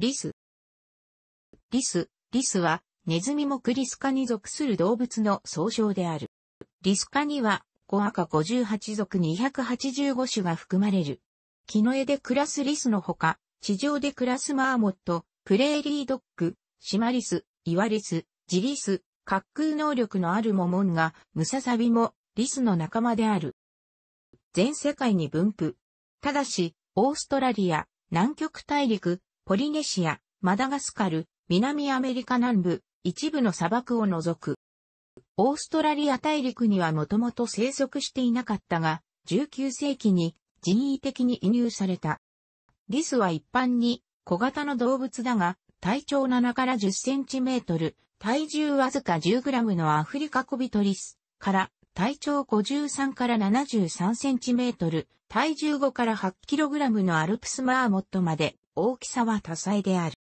リス。リス、リスは、ネズミもクリスカに属する動物の総称である。リス科には、コアカ58属285種が含まれる。木の絵で暮らすリスのほか、地上で暮らすマーモット、プレーリードッグ、シマリス、イワリス、ジリス、滑空能力のあるモモンガ、ムササビも、リスの仲間である。全世界に分布。ただし、オーストラリア、南極大陸、ポリネシア、マダガスカル、南アメリカ南部、一部の砂漠を除く。オーストラリア大陸にはもともと生息していなかったが、19世紀に人為的に移入された。リスは一般に小型の動物だが、体長7から10センチメートル、体重わずか10グラムのアフリカコビトリスから体長53から73センチメートル、体重5から 8kg のアルプスマーモットまで大きさは多彩である。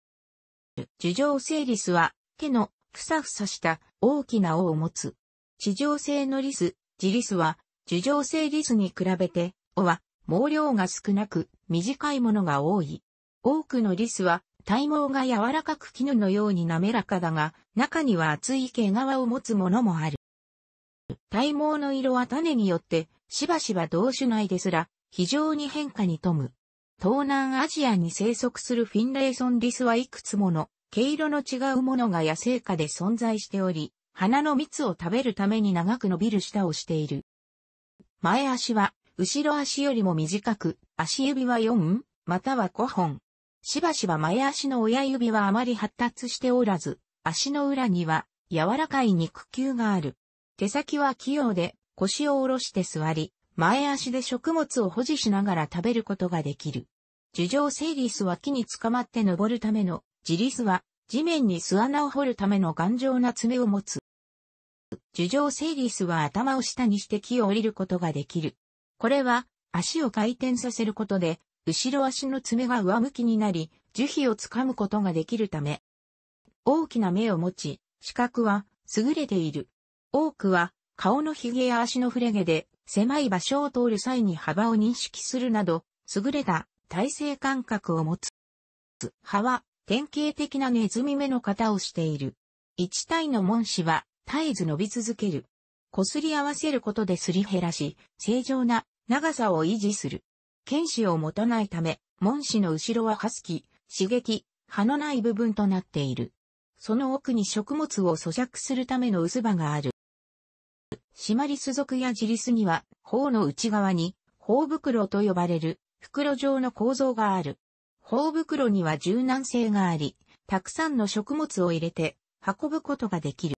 樹状性リスは手のふさふさした大きな尾を持つ。地上性のリス、ジリスは樹状性リスに比べて尾は毛量が少なく短いものが多い。多くのリスは体毛が柔らかく絹のように滑らかだが、中には厚い毛皮を持つものもある。体毛の色は種によってしばしば同種内ですら非常に変化に富む。東南アジアに生息するフィンレイソンリスはいくつもの毛色の違うものが野生下で存在しており、花の蜜を食べるために長く伸びる舌をしている。前足は後ろ足よりも短く、足指は4、または5本。しばしば前足の親指はあまり発達しておらず、足の裏には柔らかい肉球がある。手先は器用で腰を下ろして座り、前足で食物を保持しながら食べることができる。樹状生リスは木に捕まって登るための、ジリスは地面に巣穴を掘るための頑丈な爪を持つ。樹状生リスは頭を下にして木を降りることができる。これは足を回転させることで、後ろ足の爪が上向きになり、樹皮をつかむことができるため。大きな目を持ち、視覚は優れている。多くは顔のひげや足の触れ毛で狭い場所を通る際に幅を認識するなど、優れた体勢感覚を持つ。葉は典型的なネズミ目の型をしている。一体の門歯は絶えず伸び続ける。擦り合わせることですり減らし、正常な長さを維持する。剣歯を持たないため、門歯の後ろはハスキ、刺激、歯のない部分となっている。その奥に食物を咀嚼するための薄葉がある。シマリス族やジリスには、頬の内側に、頬袋と呼ばれる、袋状の構造がある。頬袋には柔軟性があり、たくさんの食物を入れて、運ぶことができる。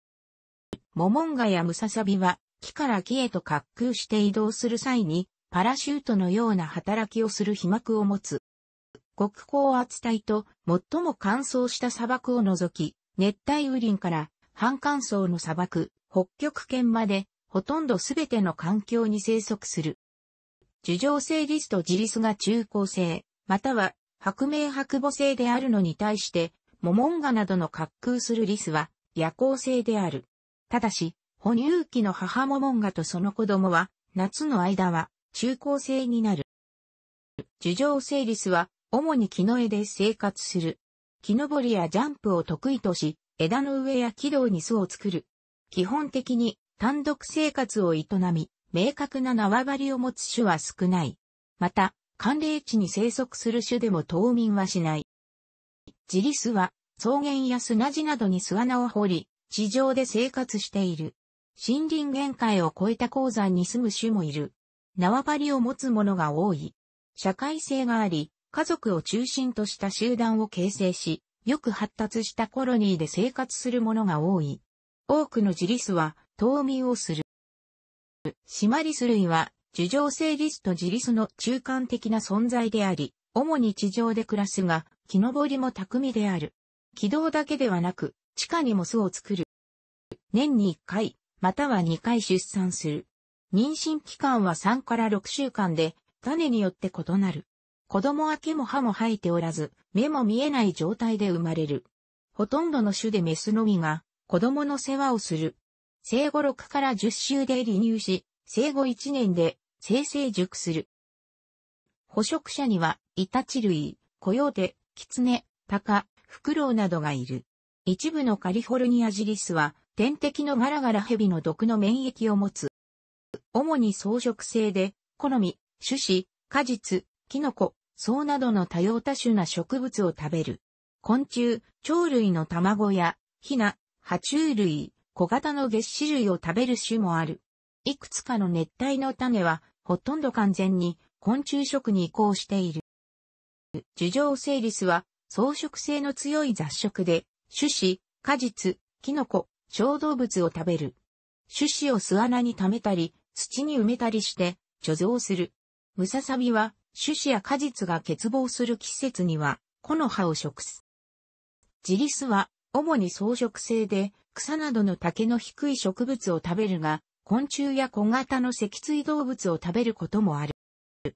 モモンガやムササビは、木から木へと滑空して移動する際に、パラシュートのような働きをする被膜を持つ。極高圧帯と最も乾燥した砂漠を除き、熱帯雨林から半乾燥の砂漠、北極圏までほとんどすべての環境に生息する。樹状性リスと自立が中高生、または白明白母性であるのに対して、モモンガなどの滑空するリスは夜行性である。ただし、哺乳期の母モモンガとその子供は、夏の間は中高生になる。樹状性リスは、主に木の枝で生活する。木登りやジャンプを得意とし、枝の上や軌道に巣を作る。基本的に単独生活を営み、明確な縄張りを持つ種は少ない。また、寒冷地に生息する種でも冬眠はしない。ジリスは草原や砂地などに巣穴を掘り、地上で生活している。森林限界を超えた鉱山に住む種もいる。縄張りを持つ者が多い。社会性があり、家族を中心とした集団を形成し、よく発達したコロニーで生活する者が多い。多くのジリスは冬眠をする。シマリス類は、樹状性リスと自リスの中間的な存在であり、主に地上で暮らすが、木登りも巧みである。軌道だけではなく、地下にも巣を作る。年に1回、または2回出産する。妊娠期間は3から6週間で、種によって異なる。子供は毛も歯も生えておらず、目も見えない状態で生まれる。ほとんどの種でメスのみが、子供の世話をする。生後6から10週で離乳し、生後1年で生成熟する。捕食者には、イタチ類、コヨーテ、キツネ、タカ、フクロウなどがいる。一部のカリフォルニアジリスは、天敵のガラガラヘビの毒の免疫を持つ。主に草食性で、好み、種子、果実、キノコ、草などの多様多種な植物を食べる。昆虫、鳥類の卵や、ヒナ、爬虫類、小型の月種類を食べる種もある。いくつかの熱帯の種は、ほとんど完全に昆虫食に移行している。樹状セイリスは、草食性の強い雑食で、種子、果実、キノコ、小動物を食べる。種子を巣穴に溜めたり、土に埋めたりして、貯蔵する。ムササビは、種子や果実が欠乏する季節には、木の葉を食す。ジリスは、主に草食性で、草などの竹の低い植物を食べるが、昆虫や小型の脊椎動物を食べることもある。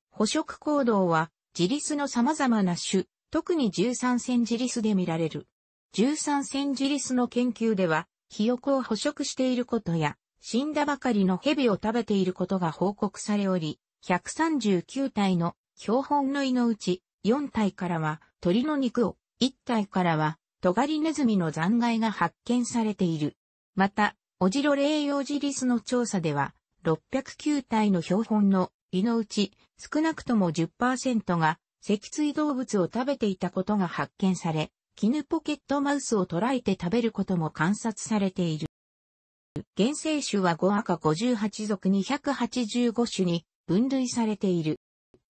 捕食行動は、自スの様々な種、特に13センジリスで見られる。13センジリスの研究では、ヒヨコを捕食していることや、死んだばかりの蛇を食べていることが報告されおり、139体の標本の胃のうち4体からは鳥の肉を、1体からはトガリネズミの残骸が発見されている。また、オジロレイヨージリスの調査では、609体の標本の胃のうち少なくとも10%が脊椎動物を食べていたことが発見され、絹ポケットマウスを捕らえて食べることも観察されている。原生種は5赤58属285種に分類されている。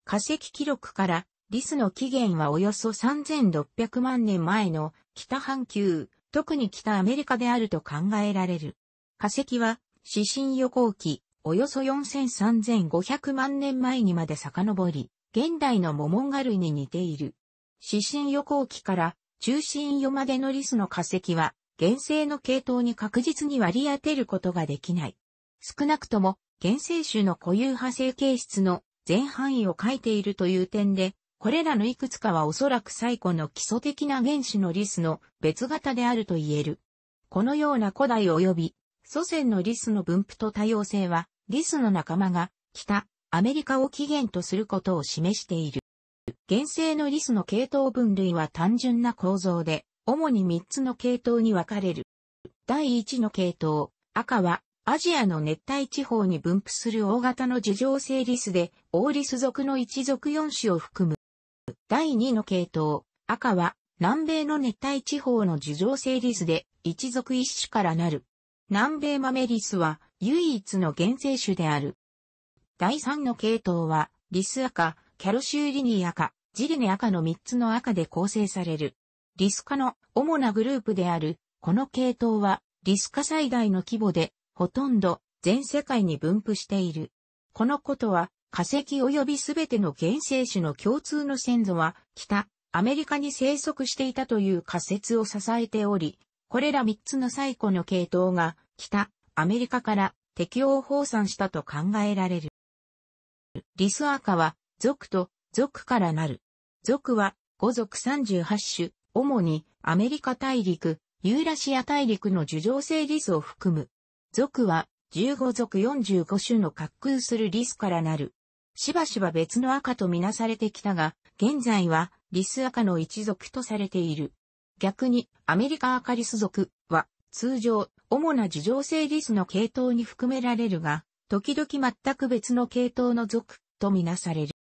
化石記録からリスの起源はおよそ3600万年前の北半球、特に北アメリカであると考えられる。化石は、死神予行期、およそ4,3500万年前にまで遡り、現代のモモンガ類に似ている。死神予行期から中心予までのリスの化石は、原生の系統に確実に割り当てることができない。少なくとも、原生種の固有派生形質の全範囲を書いているという点で、これらのいくつかはおそらく最古の基礎的な原始のリスの別型であると言える。このような古代及び祖先のリスの分布と多様性は、リスの仲間が北、アメリカを起源とすることを示している。原生のリスの系統分類は単純な構造で、主に3つの系統に分かれる。第1の系統、赤は、アジアの熱帯地方に分布する大型の樹状性リスで、オーリス属の一族4種を含む第2の系統、赤は、南米の熱帯地方の樹状性リスで、一族一種からなる。南米マメリスは、唯一の原生種である。第3の系統は、リス赤、キャロシューリニー赤、ジリネ赤の3つの赤で構成される。リス科の主なグループである、この系統は、リス科最大の規模で、ほとんど全世界に分布している。このことは、化石及びすべての原生種の共通の先祖は、北、アメリカに生息していたという仮説を支えており、これら3つの最古の系統が、北、アメリカから適応放散したと考えられる。リスアカは、族と族からなる。族は、5族38種、主にアメリカ大陸、ユーラシア大陸の樹状性リスを含む。族は、15族45種の滑空するリスからなる。しばしば別の赤とみなされてきたが、現在はリス赤の一族とされている。逆に、アメリカ赤リス族は、通常、主な樹状性リスの系統に含められるが、時々全く別の系統の族とみなされる。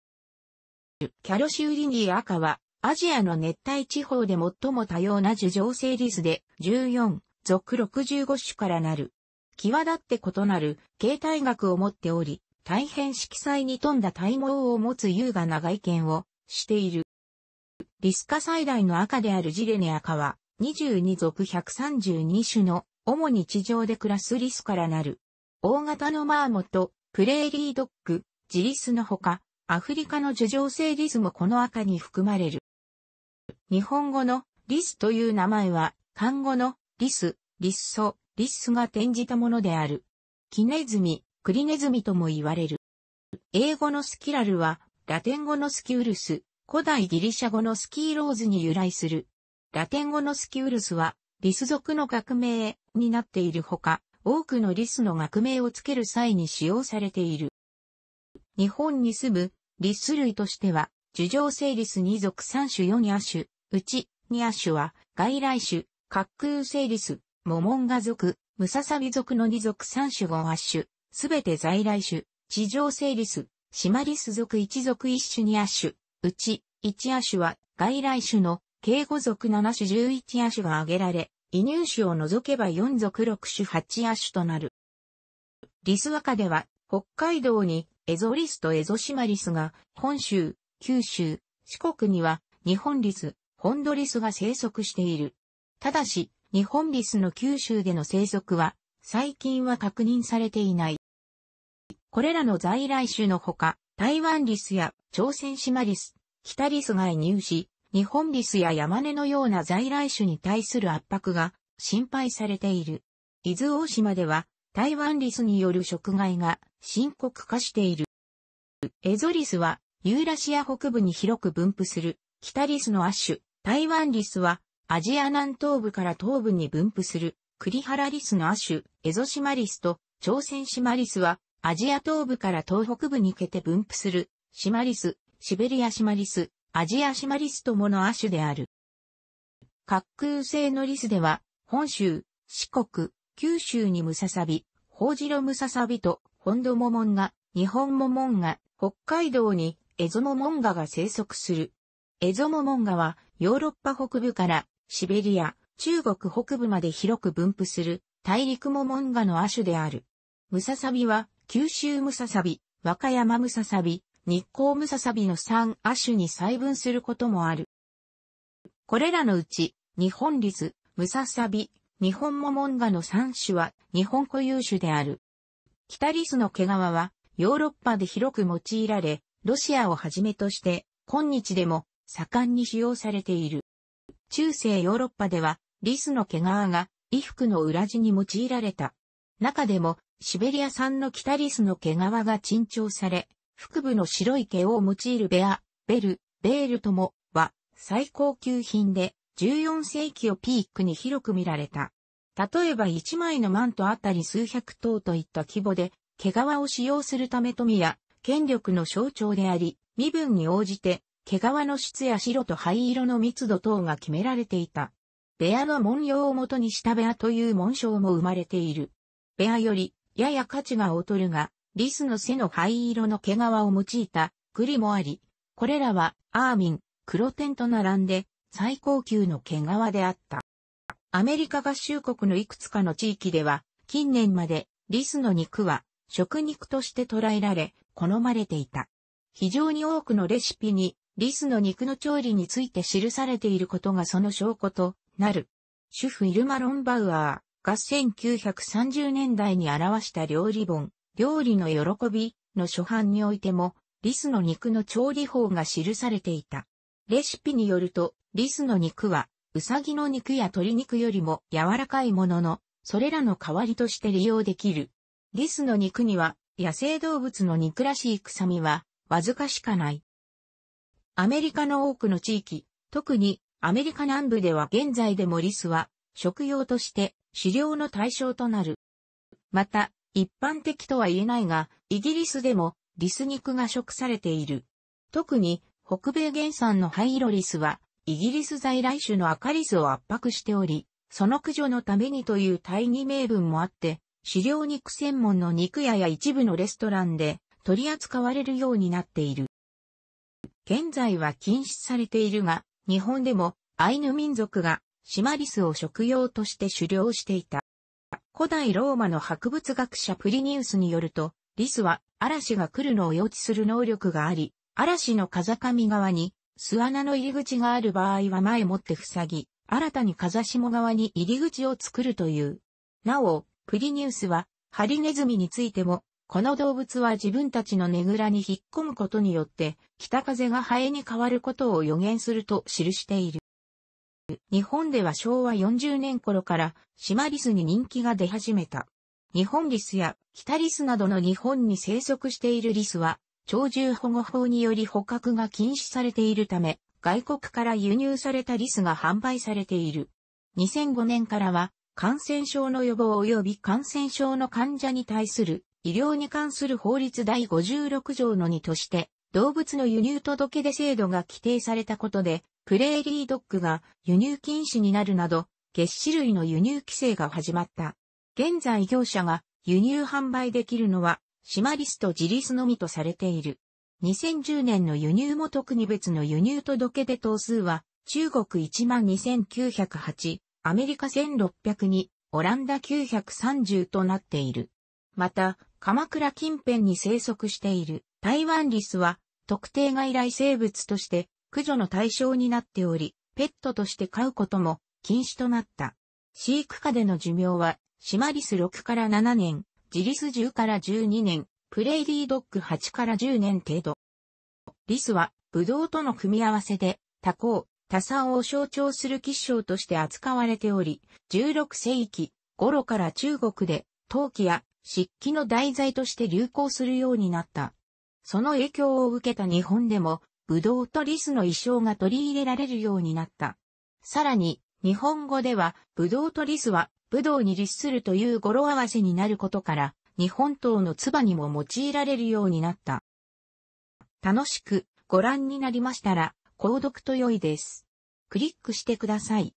キャロシウリニー赤は、アジアの熱帯地方で最も多様な樹状性リスで、14、属65種からなる。際立って異なる、形態学を持っており、大変色彩に富んだ体毛を持つ優雅な外見をしている。リスカ最大の赤であるジレネ赤は、22属132種の主に地上で暮らすリスからなる。大型のマーモとプレーリードッグ、ジリスのほか、アフリカの樹上性リスもこの赤に含まれる。日本語のリスという名前は、漢語のリス、リッソ、リッスが転じたものである。キネズミ、クリネズミとも言われる。英語のスキラルは、ラテン語のスキウルス、古代ギリシャ語のスキーローズに由来する。ラテン語のスキウルスは、リス族の学名になっているほか、多くのリスの学名をつける際に使用されている。日本に住むリス類としては、樹状性リス2属3種4亜種、うち2亜種は外来種、滑空性リス、モモンガ属、ムササビ属の2属3種5亜種、すべて在来種、地上生リス、シマリス属一属一種二亜種、うち、一亜種は外来種の敬語属7種11亜種が挙げられ、移入種を除けば四属六種八亜種となる。リス和歌では、北海道にエゾリスとエゾシマリスが、本州、九州、四国には、日本リス、ホンドリスが生息している。ただし、日本リスの九州での生息は、最近は確認されていない。これらの在来種のほか、台湾リスや朝鮮島リス、北リスが移入し、日本リスや山根のような在来種に対する圧迫が心配されている。伊豆大島では台湾リスによる食害が深刻化している。エゾリスはユーラシア北部に広く分布する北リスの亜種、台湾リスはアジア南東部から東部に分布する栗原リスの亜種、エゾシマリスと朝鮮シマリスはアジア東部から東北部に向けて分布する、シマリス、シベリアシマリス、アジアシマリスともの亜種である。滑空性のリスでは、本州、四国、九州にムササビ、ホウジロムササビと、ホンドモモンガ、日本モモンガ、北海道にエゾモモンガが生息する。エゾモモンガは、ヨーロッパ北部からシベリア、中国北部まで広く分布する大陸モモンガの亜種である。ムササビは九州ムササビ、和歌山ムササビ、日光ムササビの3亜種に細分することもある。これらのうち、日本リズ、ムササビ、日本モモンガの3種は日本固有種である。北リスの毛皮はヨーロッパで広く用いられ、ロシアをはじめとして今日でも盛んに使用されている。中世ヨーロッパではリスの毛皮が衣服の裏地に用いられた。中でもシベリア産のキタリスの毛皮が珍重され、腹部の白い毛を用いるベア、ベル、ベールともは最高級品で14世紀をピークに広く見られた。例えば1枚のマントあたり数百頭といった規模で、毛皮を使用するため富や権力の象徴であり、身分に応じて毛皮の質や白と灰色の密度等が決められていた。ベアの文様をもとにしたベアという紋章も生まれている。ベアよりやや価値が劣るが、リスの背の灰色の毛皮を用いた栗もあり、これらはアーミン、黒点と並んで最高級の毛皮であった。アメリカ合衆国のいくつかの地域では、近年までリスの肉は食肉として捉えられ、好まれていた。非常に多くのレシピに、リスの肉の調理について記されていることがその証拠となる。主婦イルマ・ロンバウアー、が1930年代に表した料理本、料理の喜びの初版においても、リスの肉の調理法が記されていた。レシピによると、リスの肉は、ウサギの肉や鶏肉よりも柔らかいものの、それらの代わりとして利用できる。リスの肉には、野生動物の肉らしい臭みは、わずかしかない。アメリカの多くの地域、特にアメリカ南部では現在でもリスは食用として狩料の対象となる。また、一般的とは言えないが、イギリスでもリス肉が食されている。特に、北米原産のハイロリスは、イギリス在来種の赤リスを圧迫しており、その駆除のためにという大義名分もあって、狩猟肉専門の肉屋や一部のレストランで取り扱われるようになっている。現在は禁止されているが、日本でもアイヌ民族がシマリスを食用として狩猟していた。古代ローマの博物学者プリニウスによると、リスは嵐が来るのを予知する能力があり、嵐の風上側に巣穴の入り口がある場合は前もって塞ぎ、新たに風下側に入り口を作るという。なお、プリニウスはハリネズミについても、この動物は自分たちのねぐらに引っ込むことによって、北風がハエに変わることを予言すると記している。日本では昭和40年頃から島リスに人気が出始めた。日本リスや北リスなどの日本に生息しているリスは、鳥獣保護法により捕獲が禁止されているため、外国から輸入されたリスが販売されている。2005年からは、感染症の予防及び感染症の患者に対する医療に関する法律第56条の2として、動物の輸入届出制度が規定されたことで、プレーリードッグが輸入禁止になるなど、月種類の輸入規制が始まった。現在業者が輸入販売できるのは、シマリスとジリスのみとされている。2010年の輸入も特に別の輸入届出頭数は、中国12,908、アメリカ1602、オランダ930となっている。また、鎌倉近辺に生息している台湾リスは、特定外来生物として駆除の対象になっており、ペットとして飼うことも禁止となった。飼育下での寿命は、シマリス6から7年、ジリス10から12年、プレイリードッグ8から10年程度。リスは、ブドウとの組み合わせで、多幸、多産を象徴する吉祥として扱われており、16世紀頃から中国で、陶器や漆器の題材として流行するようになった。その影響を受けた日本でも、ブドウとリスの意匠が取り入れられるようになった。さらに、日本語では、ブドウとリスは、武道に律するという語呂合わせになることから、日本刀の唾にも用いられるようになった。楽しくご覧になりましたら、購読と良いです。クリックしてください。